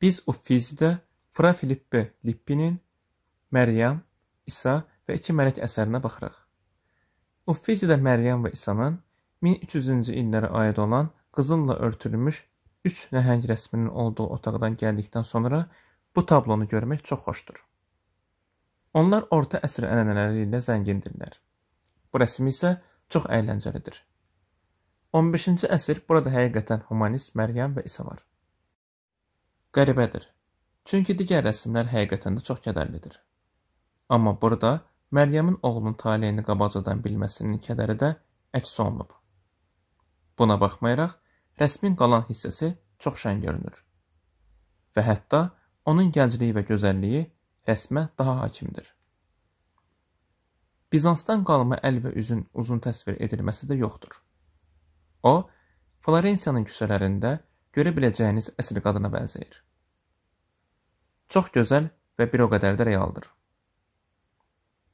Biz Uffizidə Fra Filippe Lippinin “Məryəm”, “İsa” və “İki mələk” əsərinə baxırıq. Uffizidə Məryəm və İsanın 1300-cü illərə aid olan qızılla örtülmüş üç nəhəng rəsminin olduğu otaqdan gəldikdən sonra bu tablonu görmək çox xoşdur. Onlar orta əsr ənənələri ilə zəngindirlər. Bu rəsm isə çox əyləncəlidir. 15-ci əsr burada həqiqətən humanist Məryəm və İsa var. Qəribədir, çünki digər rəsmlər həqiqətən də çox kədərlidir, amma burada Məryəmin oğlunun taleyini qabaqcadan bilməsinin kədəri də əks olunub. Buna baxmayaraq, rəsmin qalan hissəsi çox şən görünür və hətta onun gəncliyi və gözəlliyi rəsmə daha hakimdir. Bizansdan qalma əl və üzün uzun təsvir edilməsi də yoxdur. O, Florensiyanın küçələrində Görə biləcəyiniz əsl qadına bənzəyir. Çox gözəl və bir o qədər də realdır.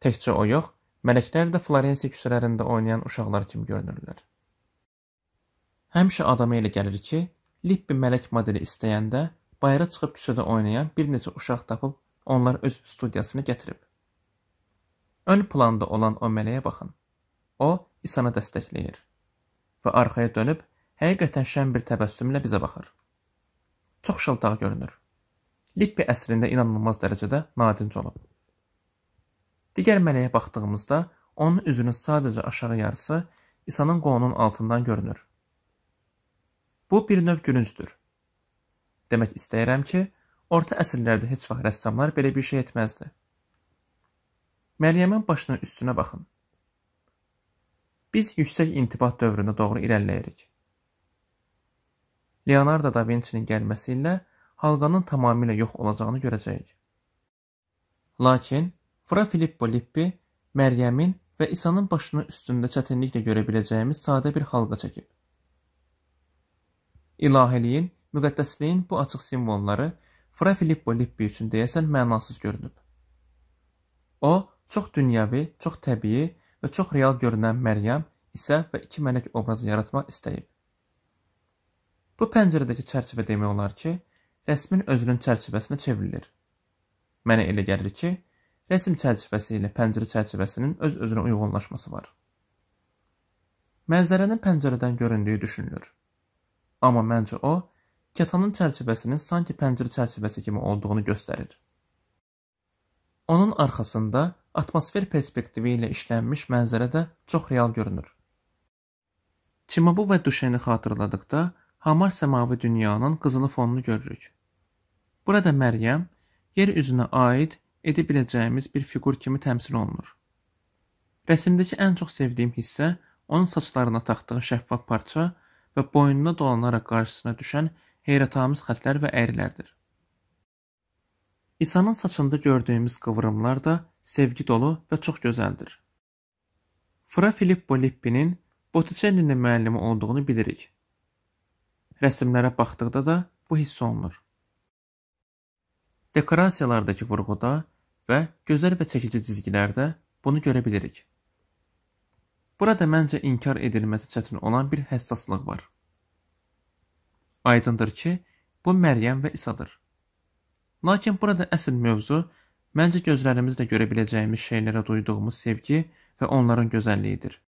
Təkcə o yox, mələklər də Florensiya küçələrində oynayan uşaqlar kimi görünürlər. Həmişə adama elə gəlir ki, Lippi mələk modeli istəyəndə bayıra çıxıb küçədə oynayan bir neçə uşaq tapıb onlar öz studiyasını gətirib. Ön planda olan o mələyə baxın. O, İsanı dəstəkləyir və arxaya dönüb həqiqətən şən bir təbəssümlə bizə baxır. Çox şıltaq görünür. Lippi əsrində inanılmaz dərəcədə nadinc olub. Digər mələyə baxdığımızda onun üzünün sadəcə aşağı yarısı İsa'nın qolunun altından görünür. Bu bir növ gülüncdür. Demək istəyirəm ki, orta əsrlərdə heç vaxt rəssamlar belə bir şey etməzdi. Məryəmin başının üstünə baxın. Biz yüksək intibat dövrünə doğru irəliləyirik. Leonardo da Vinçinin gəlməsi ilə halqanın tamamilə yox olacağını görəcəyik. Lakin Fra Filippo Lippi Məryəmin və İsa'nın başının üstündə çətinliklə görə biləcəyimiz sadə bir halqa çəkib. İlahiliyin, müqəddəsliyin bu açıq simvolları Fra Filippo Lippi üçün deyəsən mənasız görünüb. O, çox dünyavi, çox təbii və çox real görünən Məryəm, İsa və iki mələk obrazı yaratmaq istəyib. Bu pəncərədəki çərçivə demək olar ki, rəsmin özünün çərçivəsinə çevrilir. Mənə elə gəlir ki, rəsm çərçivəsi ilə pəncərə çərçivəsinin öz-özünə uyğunlaşması var. Mənzərənin pəncərədən göründüyü düşünülür. Amma məncə o, kətanın çərçivəsinin sanki pəncərə çərçivəsi kimi olduğunu göstərir. Onun arxasında atmosfer perspektivi ilə işlənmiş mənzərə də çox real görünür. Çimabu və Duşeni xatırladıqda Hamar səmavi dünyanın qızılı fonunu görürük. Burada Məryəm yer üzünə aid edə biləcəyimiz bir fiqur kimi təmsil olunur. Rəsimdəki ən çox sevdiyim hissə onun saçlarına taxdığı şəffaf parça və boynuna dolanaraq qarşısına düşən heyrətamiz xətlər və əyrilərdir. İsa'nın saçında gördüyümüz qıvrımlar da sevgi dolu və çox gözəldir. Fra Filippo Lippinin Botticelli'nin müəllimi olduğunu bilirik Rəsmlərə baxdıqda da bu hiss olunur. Dekorasiyalardakı vurğuda və gözəl və çəkici cizgilərdə bunu görə bilirik. Burada məncə inkar edilməsi çətin olan bir həssaslıq var. Aydındır ki, bu Məryəm və İsadır. Lakin burada əsl mövzu məncə gözlərimizlə görə biləcəyimiz şeylərə duyduğumuz sevgi və onların gözəlliyidir.